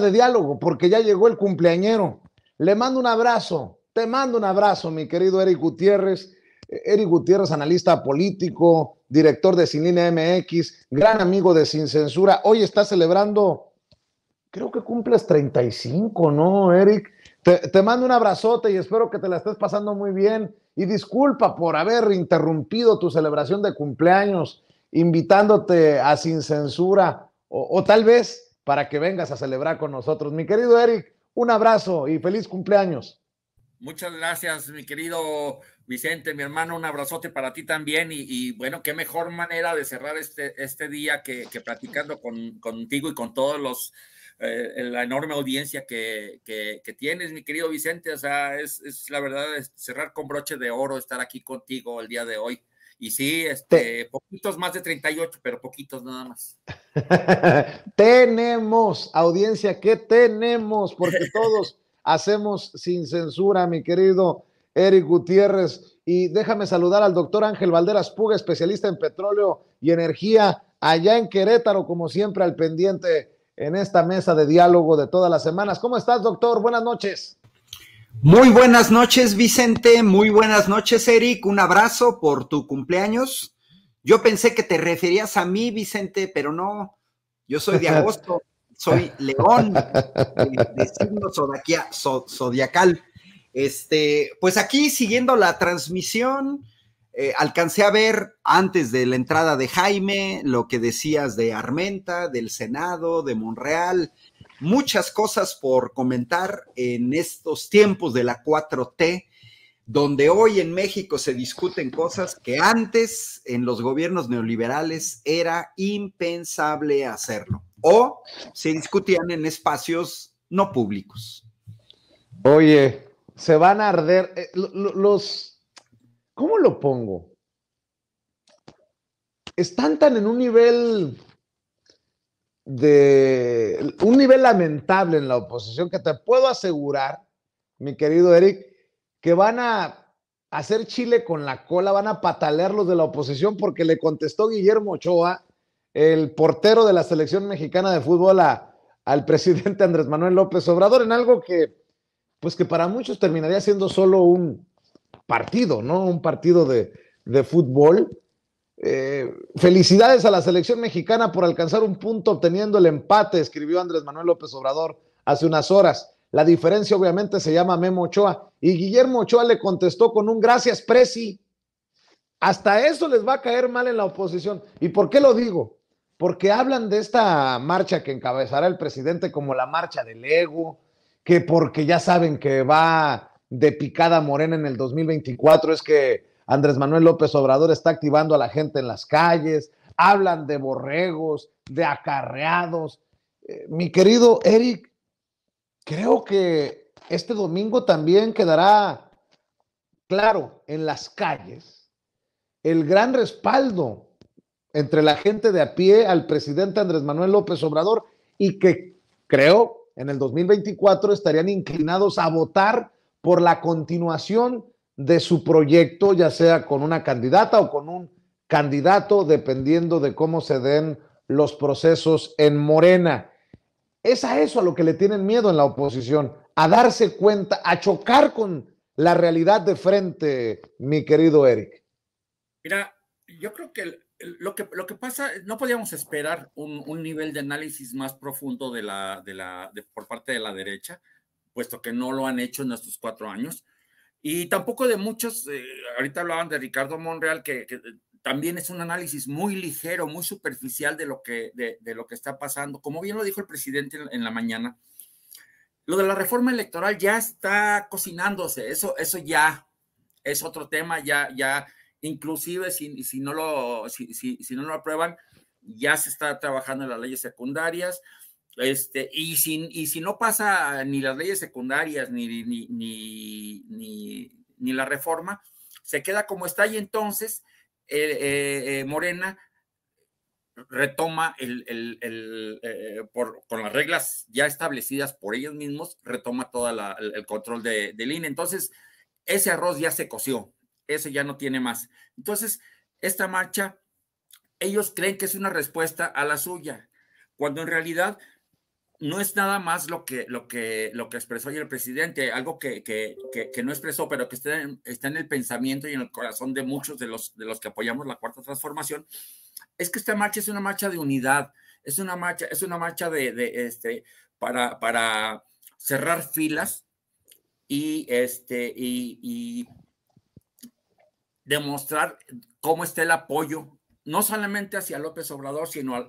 de diálogo porque ya llegó el cumpleañero. Le mando un abrazo, te mando un abrazo, mi querido Eric Gutiérrez. E-, Eric Gutiérrez, analista político, director de Sin MX, gran amigo de Sin Censura. Hoy está celebrando, creo que cumples 35, ¿no, Eric? Te, mando un abrazote y espero que te la estés pasando muy bien. Y disculpa por haber interrumpido tu celebración de cumpleaños, invitándote a Sin Censura, o tal vez para que vengas a celebrar con nosotros. Mi querido Eric, un abrazo y feliz cumpleaños. Muchas gracias, mi querido Vicente, mi hermano, un abrazote para ti también. Y, bueno, qué mejor manera de cerrar este, este día que, platicando con, contigo y con todos los, eh, la enorme audiencia que, tienes, mi querido Vicente. O sea, es, es la verdad, es cerrar con broche de oro estar aquí contigo el día de hoy. Y sí, este, poquitos más de 38, pero poquitos nada más. tenemos, audiencia, ¿qué tenemos? Porque todos hacemos sin censura, mi querido Eric Gutiérrez. Y déjame saludar al doctor Ángel Valderas Puga, especialista en petróleo y energía, allá en Querétaro, como siempre, al pendiente en esta mesa de diálogo de todas las semanas. ¿Cómo estás, doctor? Buenas noches. Muy buenas noches, Vicente. Muy buenas noches, Eric. Un abrazo por tu cumpleaños. Yo pensé que te referías a mí, Vicente, pero no. Yo soy de agosto, soy león, de, signo zodiacal. Este, pues aquí siguiendo la transmisión, eh, alcancé a ver antes de la entrada de Jaime lo que decías de Armenta, del Senado, de Monreal, Muchas cosas por comentar en estos tiempos de la 4T, donde hoy en México se discuten cosas que antes en los gobiernos neoliberales era impensable hacerlo o se discutían en espacios no públicos. Oye, se van a arder eh, los... ¿Cómo lo pongo? Están tan en un nivel de un nivel lamentable en la oposición que te puedo asegurar, mi querido Eric, que van a hacer Chile con la cola, van a patalear los de la oposición porque le contestó Guillermo Ochoa, el portero de la selección mexicana de fútbol, a, al presidente Andrés Manuel López Obrador en algo que, pues que para muchos terminaría siendo solo un partido, ¿no? Un partido de, de fútbol eh, felicidades a la selección mexicana por alcanzar un punto obteniendo el empate, escribió Andrés Manuel López Obrador hace unas horas. La diferencia obviamente se llama Memo Ochoa. Y Guillermo Ochoa le contestó con un gracias, Presi. Hasta eso les va a caer mal en la oposición. ¿Y por qué lo digo? Porque hablan de esta marcha que encabezará el presidente como la marcha del ego, que porque ya saben que va de picada morena en el 2024, es que Andrés Manuel López Obrador está activando a la gente en las calles, hablan de borregos, de acarreados. Eh, mi querido Eric, creo que este domingo también quedará claro en las calles el gran respaldo entre la gente de a pie al presidente Andrés Manuel López Obrador y que creo en el 2024 estarían inclinados a votar por la continuación de su proyecto, ya sea con una candidata o con un candidato, dependiendo de cómo se den los procesos en Morena. Es a eso a lo que le tienen miedo en la oposición, a darse cuenta, a chocar con la realidad de frente, mi querido Eric. Mira, yo creo que Lo que, lo que, pasa, no podíamos esperar un, nivel de análisis más profundo de de la, por parte de la derecha, puesto que no lo han hecho en estos cuatro años y tampoco de muchos, eh, ahorita hablaban de Ricardo Monreal, que, eh, también es un análisis muy ligero, muy superficial de lo que, de, lo que está pasando. Como bien lo dijo el presidente en, la mañana, lo de la reforma electoral ya está cocinándose, eso, eso ya es otro tema, ya, ya inclusive si, si no, lo, si, si, si no lo aprueban, ya se está trabajando en las leyes secundarias. Este, y, si, y si no pasa ni las leyes secundarias ni, ni, ni, la reforma, se queda como está y entonces eh, eh, Morena retoma eh, con las reglas ya establecidas por ellos mismos, retoma todo el, control de, del INE. Entonces, ese arroz ya se coció, ese ya no tiene más. Entonces, esta marcha, ellos creen que es una respuesta a la suya, cuando en realidad no es nada más lo que, lo que, lo que expresó ayer el presidente, algo que, que, que, no expresó, pero que está en, está en, el pensamiento y en el corazón de muchos de los, de los que apoyamos la cuarta transformación, es que esta marcha es una marcha de unidad, es una marcha, es una marcha de, de este, para, para cerrar filas y, este, y, y demostrar cómo está el apoyo no solamente hacia López Obrador, sino,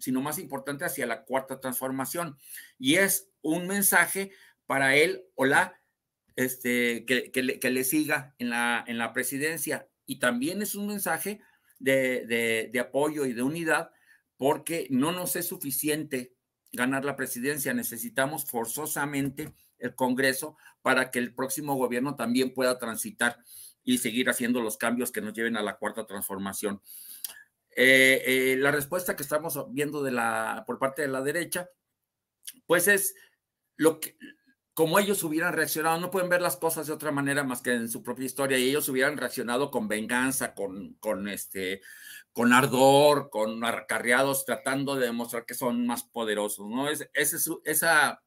sino más importante hacia la cuarta transformación. Y es un mensaje para él o la este, que, le, siga en la, en la presidencia. Y también es un mensaje de apoyo y de unidad porque no nos es suficiente ganar la presidencia, necesitamos forzosamente el Congreso para que el próximo gobierno también pueda transitar y seguir haciendo los cambios que nos lleven a la cuarta transformación. Eh, eh, la respuesta que estamos viendo de la, por parte de la derecha, pues es lo que, como ellos hubieran reaccionado, no pueden ver las cosas de otra manera más que en su propia historia, y ellos hubieran reaccionado con venganza, con, con este, con ardor, con arcarreados, tratando de demostrar que son más poderosos, ¿no? Es, esa,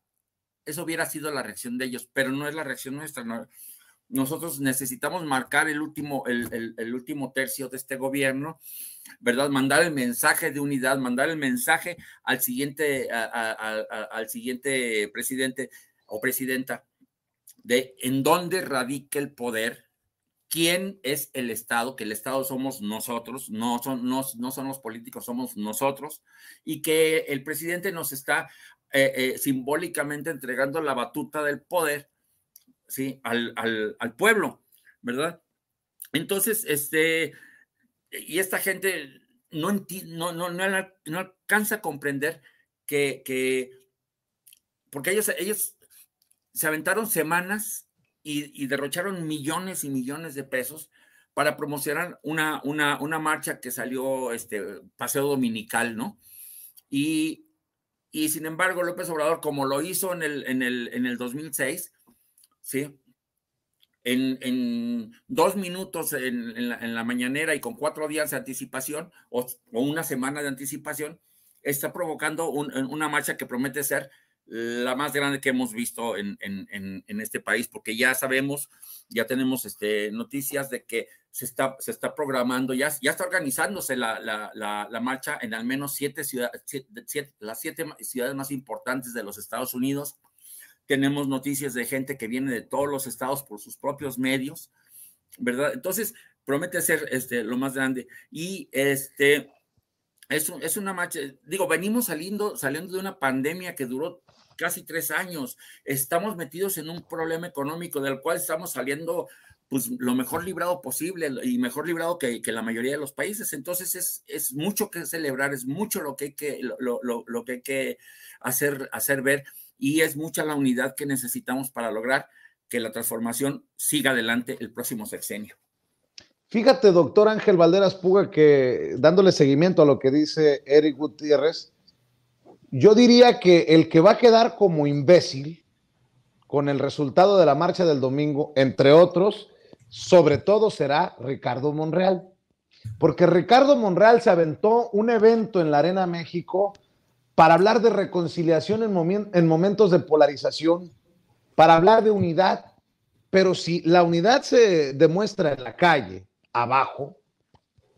hubiera sido la reacción de ellos, pero no es la reacción nuestra, nosotros necesitamos marcar el último, el, último tercio de este gobierno, ¿verdad? Mandar el mensaje de unidad, mandar el mensaje al siguiente, al siguiente presidente o presidenta de en dónde radica el poder, quién es el Estado, que el Estado somos nosotros, no son, no, no son los políticos, somos nosotros, y que el presidente nos está eh, eh, simbólicamente entregando la batuta del poder ¿sí? Al, pueblo, ¿verdad? Entonces, este, y esta gente no, no, no, no, no, alcanza a comprender que, porque ellos, ellos se aventaron semanas y, derrocharon millones y millones de pesos para promocionar una, una, marcha que salió este paseo dominical, ¿no? Y, sin embargo, López Obrador, como lo hizo en el, en el, en el 2006, ¿sí? En, en dos minutos en, la, mañanera y con cuatro días de anticipación o, o una semana de anticipación, está provocando una marcha que promete ser la más grande que hemos visto en, en, este país, porque ya sabemos, ya tenemos este, noticias de que se está, se está programando, ya, ya está organizándose la, marcha en al menos siete ciudades, las siete ciudades más importantes de los Estados Unidos, tenemos noticias de gente que viene de todos los estados por sus propios medios, ¿verdad? Entonces, promete ser este, lo más grande. Y este, es, es una marcha, digo, venimos saliendo, saliendo de una pandemia que duró casi tres años, estamos metidos en un problema económico del cual estamos saliendo pues lo mejor librado posible y mejor librado que, que la mayoría de los países. Entonces es, es, mucho que celebrar, es mucho lo que hay que, lo, lo, lo que, hay que hacer, hacer ver y es mucha la unidad que necesitamos para lograr que la transformación siga adelante el próximo sexenio. Fíjate, doctor Ángel Valderas Puga, que dándole seguimiento a lo que dice Eric Gutiérrez, yo diría que el que va a quedar como imbécil con el resultado de la marcha del domingo, entre otros, sobre todo será Ricardo Monreal. Porque Ricardo Monreal se aventó un evento en la Arena México para hablar de reconciliación en, momentos de polarización, para hablar de unidad, pero si la unidad se demuestra en la calle, abajo,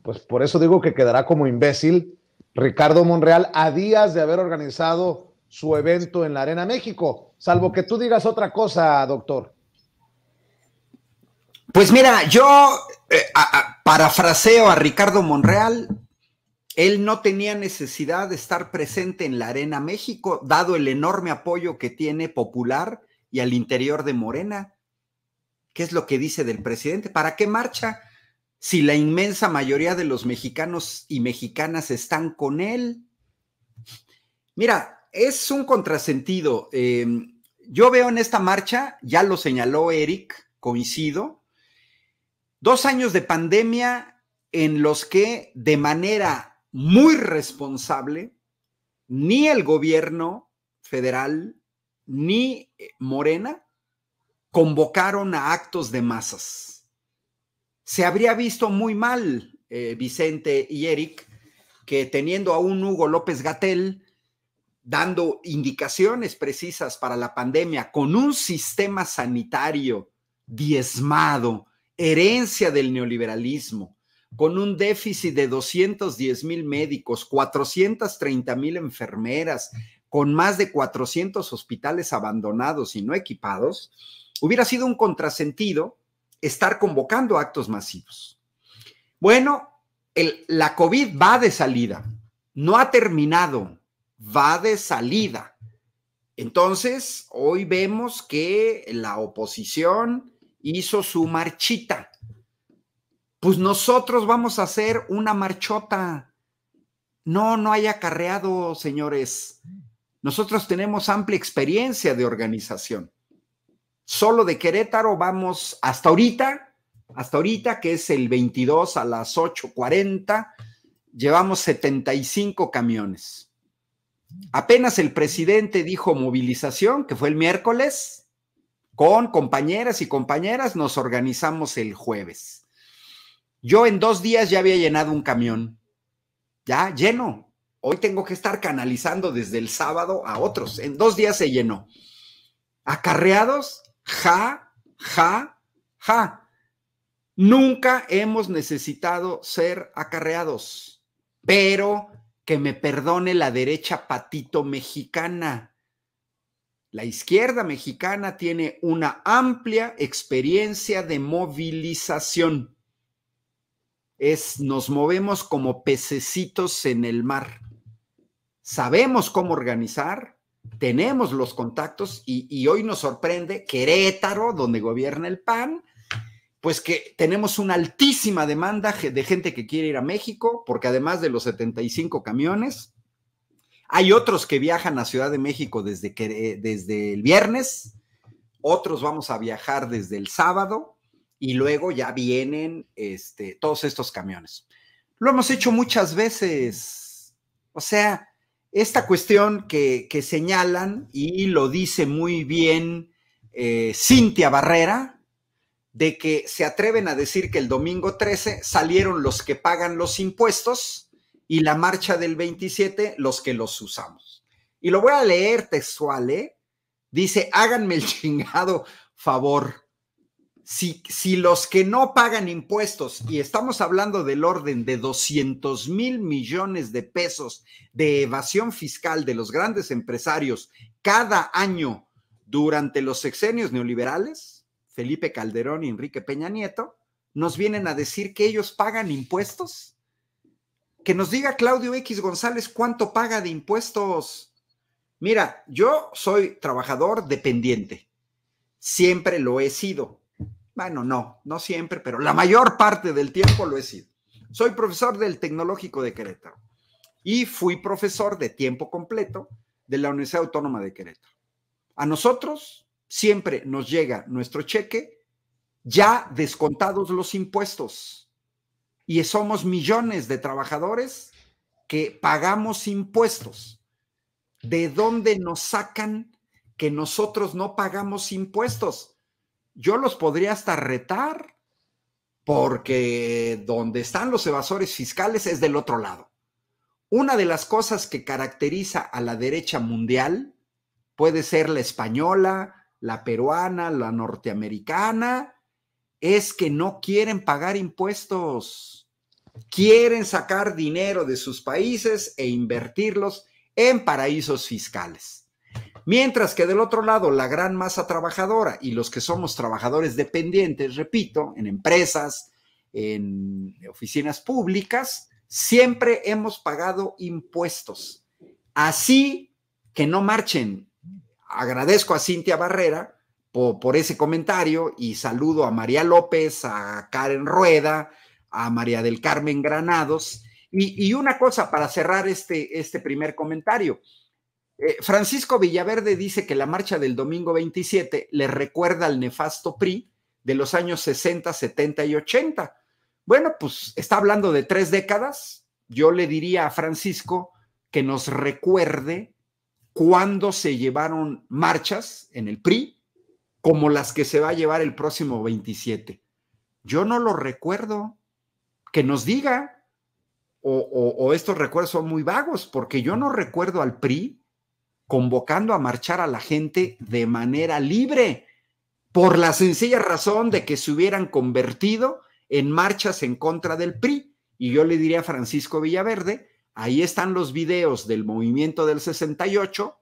pues por eso digo que quedará como imbécil Ricardo Monreal a días de haber organizado su evento en la Arena México, salvo que tú digas otra cosa, doctor. Pues mira, yo eh, parafraseo a Ricardo Monreal él no tenía necesidad de estar presente en la Arena México, dado el enorme apoyo que tiene Popular y al interior de Morena. ¿Qué es lo que dice del presidente? ¿Para qué marcha si la inmensa mayoría de los mexicanos y mexicanas están con él? Mira, es un contrasentido. Em, yo veo en esta marcha, ya lo señaló Eric, coincido, dos años de pandemia en los que de manera muy responsable, ni el gobierno federal ni eh, Morena convocaron a actos de masas. Se habría visto muy mal, eh, Vicente y Eric, que teniendo a un Hugo López Gatel dando indicaciones precisas para la pandemia con un sistema sanitario diezmado, herencia del neoliberalismo, con un déficit de 210 mil médicos, 430 mil enfermeras, con más de 400 hospitales abandonados y no equipados, hubiera sido un contrasentido estar convocando actos masivos. Bueno, la COVID va de salida, no ha terminado, va de salida. Entonces, hoy vemos que la oposición hizo su marchita pues nosotros vamos a hacer una marchota. No, no hay acarreado, señores. Nosotros tenemos amplia experiencia de organización. Solo de Querétaro vamos hasta ahorita, hasta ahorita que es el 22 a las 8.40, llevamos 75 camiones. Apenas el presidente dijo movilización, que fue el miércoles, con compañeras y compañeras nos organizamos el jueves. Yo en dos días ya había llenado un camión, ya lleno. Hoy tengo que estar canalizando desde el sábado a otros. En dos días se llenó. Acarreados, ja, ja, ja. Nunca hemos necesitado ser acarreados, pero que me perdone la derecha patito mexicana. La izquierda mexicana tiene una amplia experiencia de movilización es nos movemos como pececitos en el mar. Sabemos cómo organizar, tenemos los contactos y, y, hoy nos sorprende Querétaro, donde gobierna el PAN, pues que tenemos una altísima demanda de gente que quiere ir a México, porque además de los 75 camiones, hay otros que viajan a Ciudad de México desde, desde el viernes, otros vamos a viajar desde el sábado y luego ya vienen este, todos estos camiones. Lo hemos hecho muchas veces. O sea, esta cuestión que, señalan y lo dice muy bien eh, Cintia Barrera, de que se atreven a decir que el domingo 13 salieron los que pagan los impuestos y la marcha del 27 los que los usamos. Y lo voy a leer textual, ¿eh? Dice, háganme el chingado favor si, los que no pagan impuestos, y estamos hablando del orden de 200 mil millones de pesos de evasión fiscal de los grandes empresarios cada año durante los sexenios neoliberales, Felipe Calderón y Enrique Peña Nieto, nos vienen a decir que ellos pagan impuestos. Que nos diga Claudio X González cuánto paga de impuestos. Mira, yo soy trabajador dependiente. Siempre lo he sido bueno, no, no siempre, pero la mayor parte del tiempo lo he sido. Soy profesor del Tecnológico de Querétaro y fui profesor de tiempo completo de la Universidad Autónoma de Querétaro. A nosotros siempre nos llega nuestro cheque ya descontados los impuestos y somos millones de trabajadores que pagamos impuestos. ¿De dónde nos sacan que nosotros no pagamos impuestos? yo los podría hasta retar porque donde están los evasores fiscales es del otro lado. Una de las cosas que caracteriza a la derecha mundial puede ser la española, la peruana, la norteamericana, es que no quieren pagar impuestos, quieren sacar dinero de sus países e invertirlos en paraísos fiscales. Mientras que del otro lado, la gran masa trabajadora y los que somos trabajadores dependientes, repito, en empresas, en oficinas públicas, siempre hemos pagado impuestos. Así que no marchen. Agradezco a Cintia Barrera por, ese comentario y saludo a María López, a Karen Rueda, a María del Carmen Granados. Y, y una cosa para cerrar este, este primer comentario. Eh, Francisco Villaverde dice que la marcha del domingo 27 le recuerda al nefasto PRI de los años 60, 70 y 80. Bueno, pues está hablando de tres décadas. Yo le diría a Francisco que nos recuerde cuándo se llevaron marchas en el PRI como las que se va a llevar el próximo 27. Yo no lo recuerdo. Que nos diga, o estos recuerdos son muy vagos, porque yo no recuerdo al PRI convocando a marchar a la gente de manera libre, por la sencilla razón de que se hubieran convertido en marchas en contra del PRI. Y yo le diría a Francisco Villaverde, ahí están los videos del movimiento del 68,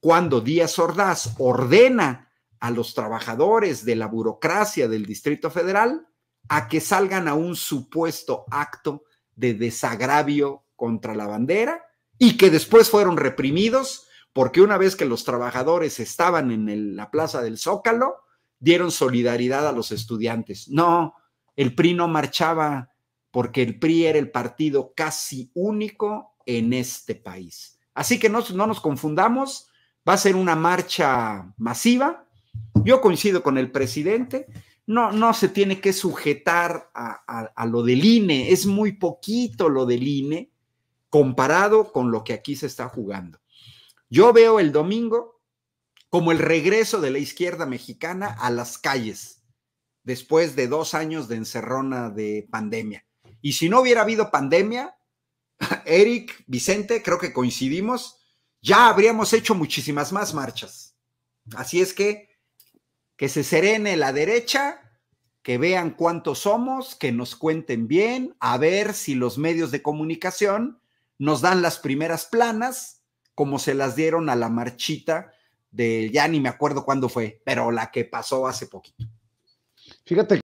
cuando Díaz Ordaz ordena a los trabajadores de la burocracia del Distrito Federal a que salgan a un supuesto acto de desagravio contra la bandera y que después fueron reprimidos porque una vez que los trabajadores estaban en la plaza del Zócalo, dieron solidaridad a los estudiantes. No, el PRI no marchaba porque el PRI era el partido casi único en este país. Así que no, nos confundamos, va a ser una marcha masiva. Yo coincido con el presidente, no, no se tiene que sujetar a lo del INE, es muy poquito lo del INE comparado con lo que aquí se está jugando. Yo veo el domingo como el regreso de la izquierda mexicana a las calles después de dos años de encerrona de pandemia. Y si no hubiera habido pandemia, Eric, Vicente, creo que coincidimos, ya habríamos hecho muchísimas más marchas. Así es que que se serene la derecha, que vean cuántos somos, que nos cuenten bien, a ver si los medios de comunicación nos dan las primeras planas como se las dieron a la marchita del, ya ni me acuerdo cuándo fue, pero la que pasó hace poquito. Fíjate